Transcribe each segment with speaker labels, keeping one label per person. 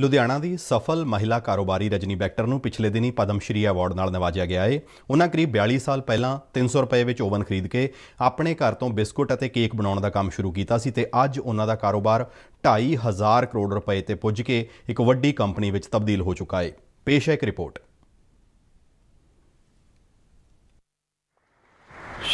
Speaker 1: ਲੁਧਿਆਣਾ ਦੀ ਸਫਲ ਮਹਿਲਾ ਕਾਰੋਬਾਰੀ ਰਜਨੀ ਬੈਕਟਰ ਨੂੰ ਪਿਛਲੇ ਦਿਨੀ ਪਦਮ ਸ਼੍ਰੀ ਅਵਾਰਡ ਨਾਲ ਨਿਵਾਜਿਆ ਗਿਆ ਹੈ ਉਹਨਾਂ ਕਰੀਬ 42 ਸਾਲ ਪਹਿਲਾਂ 300 ਰੁਪਏ ਵਿੱਚ ਓਵਨ ਖਰੀਦ ਕੇ ਆਪਣੇ ਘਰ ਤੋਂ ਬਿਸਕੁਟ ਅਤੇ ਕੇਕ ਬਣਾਉਣ ਦਾ ਕੰਮ ਸ਼ੁਰੂ ਕੀਤਾ ਸੀ ਤੇ ਅੱਜ ਉਹਨਾਂ ਦਾ ਕਾਰੋਬਾਰ 2500 ਕਰੋੜ ਰੁਪਏ ਤੇ ਪੁੱਜ ਕੇ ਇੱਕ ਵੱਡੀ ਕੰਪਨੀ ਵਿੱਚ ਤਬਦੀਲ ਹੋ ਚੁੱਕਾ ਹੈ ਪੇਸ਼ ਹੈ ਇੱਕ ਰਿਪੋਰਟ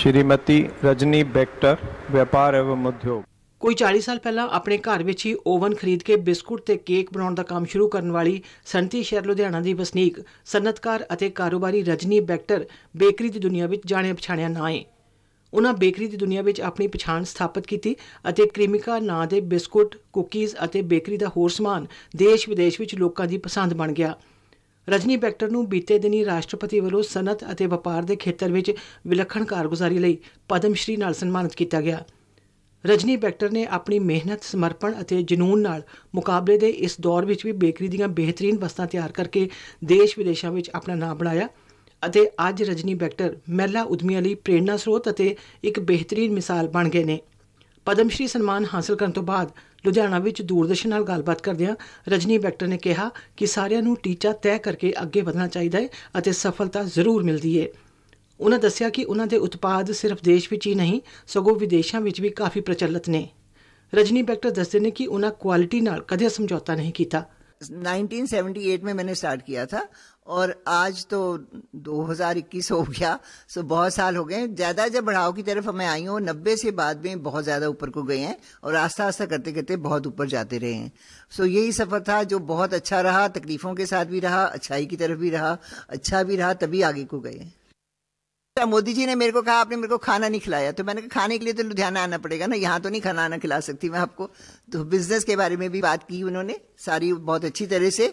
Speaker 1: ਸ਼੍ਰੀਮਤੀ ਰਜਨੀ ਬੈਕਟਰ ਵਪਾਰ ਅਤੇ ਉਦਯੋਗ
Speaker 2: ਕੋਈ 40 ਸਾਲ ਪਹਿਲਾਂ ਆਪਣੇ ਘਰ ਵਿੱਚ ਹੀ ਓਵਨ ਖਰੀਦ ਕੇ ਬਿਸਕੁਟ ਤੇ ਕੇਕ ਬਣਾਉਣ ਦਾ ਕੰਮ ਸ਼ੁਰੂ ਕਰਨ ਵਾਲੀ ਸੰਤੀ ਸ਼ਹਿਰ ਲੁਧਿਆਣਾ ਦੀ ਵਸਨੀਕ ਸਨਤਕਾਰ ਅਤੇ ਕਾਰੋਬਾਰੀ ਰਜਨੀ ਬੈਕਟਰ ਬੇਕਰੀ ਦੀ ਦੁਨੀਆ ਵਿੱਚ ਜਾਣੇ ਪਛਾਣਿਆ ਨਾ ਹੈ ਉਹਨਾਂ ਬੇਕਰੀ ਦੀ ਦੁਨੀਆ ਵਿੱਚ ਆਪਣੀ ਪਛਾਣ ਸਥਾਪਿਤ ਕੀਤੀ ਅਤੇ ਕ੍ਰੀਮਿਕਾ ਨਾਂ ਦੇ ਬਿਸਕੁਟ ਕੁਕੀਜ਼ ਅਤੇ ਬੇਕਰੀ ਦਾ ਹੋਰ ਸਮਾਨ ਦੇਸ਼ ਵਿਦੇਸ਼ ਵਿੱਚ ਲੋਕਾਂ ਦੀ ਪਸੰਦ ਬਣ ਗਿਆ ਰਜਨੀ ਬੈਕਟਰ ਨੂੰ ਬੀਤੇ ਦਿਨੀ ਰਾਸ਼ਟਰਪਤੀ ਵੱਲੋਂ ਸਨਤ ਅਤੇ ਵਪਾਰ ਦੇ ਖੇਤਰ ਵਿੱਚ ਵਿਲੱਖਣ ਕਾਰਗੁਜ਼ਾਰੀ ਲਈ ਪਦਮ ਸ਼੍ਰੀ ਨਾਲ ਸਨਮਾਨਿਤ ਕੀਤਾ ਗਿਆ ਰਜਨੀ ਬੈਕਟਰ ਨੇ ਆਪਣੀ ਮਿਹਨਤ ਸਮਰਪਣ ਅਤੇ ਜਨੂਨ ਨਾਲ ਮੁਕਾਬਲੇ ਦੇ ਇਸ ਦੌਰ ਵਿੱਚ ਵੀ ਬੇਕਰੀ ਦੀਆਂ ਬਿਹਤਰੀਨ ਵਸਤਾਂ ਤਿਆਰ ਕਰਕੇ ਦੇਸ਼ ਵਿਦੇਸ਼ਾਂ ਵਿੱਚ ਆਪਣਾ ਨਾਮ ਬਣਾਇਆ ਅਤੇ ਅੱਜ ਰਜਨੀ ਬੈਕਟਰ ਮਹਿਲਾ ਉਦਮੀਆਂ ਲਈ ਪ੍ਰੇਰਣਾ ਸਰੋਤ ਅਤੇ ਇੱਕ ਬਿਹਤਰੀਨ ਮਿਸਾਲ ਬਣ ਗਏ ਨੇ ਪਦਮ ਸ਼੍ਰੀ ਸਨਮਾਨ ਹਾਸਲ ਕਰਨ ਤੋਂ ਬਾਅਦ ਲੁਧਿਆਣਾ ਵਿੱਚ ਦੂਰਦਰਸ਼ਨ ਨਾਲ ਗੱਲਬਾਤ ਕਰਦਿਆਂ ਰਜਨੀ ਬੈਕਟਰ ਨੇ ਕਿਹਾ ਕਿ ਸਾਰਿਆਂ ਨੂੰ ਟੀਚਾ ਤੈਅ ਕਰਕੇ ਅੱਗੇ ਵਧਣਾ ਚਾਹੀਦਾ ਹੈ ਅਤੇ ਸਫਲਤਾ ਜ਼ਰੂਰ ਮਿਲਦੀ ਹੈ ਉਹਨਾਂ कि उन्होंने उत्पाद सिर्फ देश में ही नहीं सगो विदेशों में भी काफ़ी प्रचलित ने रजनी बैक्टर दसते ਬੈਕਟਰ कि ਨੇ क्वालिटी ਉਹਨਾਂ कद समझौता नहीं किया
Speaker 3: नाइनटीन ਕੀਤਾ एट में मैंने स्टार्ट किया था और आज तो दो हज़ार इक्कीस हो गया सो बहुत साल हो गए ज़्यादा जब बढ़ाव की तरफ हमें आई हूँ नब्बे से बाद में बहुत ज़्यादा ऊपर को गए हैं और आस्ता आस्ता करते करते बहुत ऊपर जाते रहे हैं सो यही सफ़र था जो बहुत अच्छा रहा तकलीफ़ों के साथ भी रहा अच्छाई की तरफ भी रहा अच्छा भी रहा तभी आगे को गए तो मोदी जी ने मेरे को कहा आपने मेरे को खाना नहीं खिलाया तो मैंने कहा खाने के लिए तो लुधियाना आना पड़ेगा ना यहाँ तो नहीं खाना आना खिला सकती मैं आपको तो बिजनेस के बारे में भी बात की उन्होंने सारी बहुत अच्छी तरह से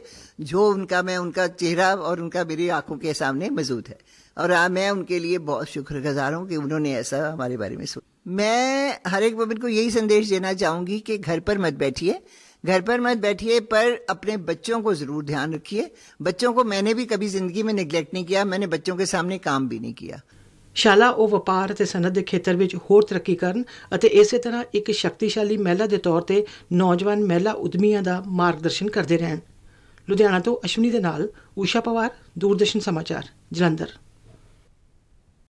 Speaker 3: जो उनका मैं उनका चेहरा और उनका मेरी आंखों के सामने मौजूद है और आ, मैं उनके लिए बहुत शुक्रगुजार हूँ कि उन्होंने ऐसा हमारे बारे में सोचा मैं हर एक मोमिन को यही संदेश देना चाहूँगी कि घर पर मत बैठिए घर पर मत बैठिए पर अपने बच्चों को ज़रूर ध्यान रखिए बच्चों को मैंने भी कभी ज़िंदगी में निगलेक्ट नहीं किया मैंने बच्चों के सामने काम भी नहीं किया ਸ਼ਾਲਾ ਉਹ ਵਪਾਰ ਅਤੇ ਸਨਅਤ ਦੇ ਖੇਤਰ ਵਿੱਚ ਹੋਰ ਤਰੱਕੀ ਕਰਨ ਅਤੇ
Speaker 2: ਇਸੇ ਤਰ੍ਹਾਂ ਇੱਕ ਸ਼ਕਤੀਸ਼ਾਲੀ ਮਹਿਲਾ ਦੇ ਤੌਰ ਤੇ ਨੌਜਵਾਨ ਮਹਿਲਾ ਉਦਮੀਆਂ ਦਾ ਮਾਰਗਦਰਸ਼ਨ ਕਰਦੇ ਰਹਿਣ ਲੁਧਿਆਣਾ ਤੋਂ ਅਸ਼ਵਨੀ ਦੇ ਨਾਲ ਊਸ਼ਾ ਪਵਾਰ ਦੂਰਦਰਸ਼ਨ ਸਮਾਚਾਰ ਜਲੰਧਰ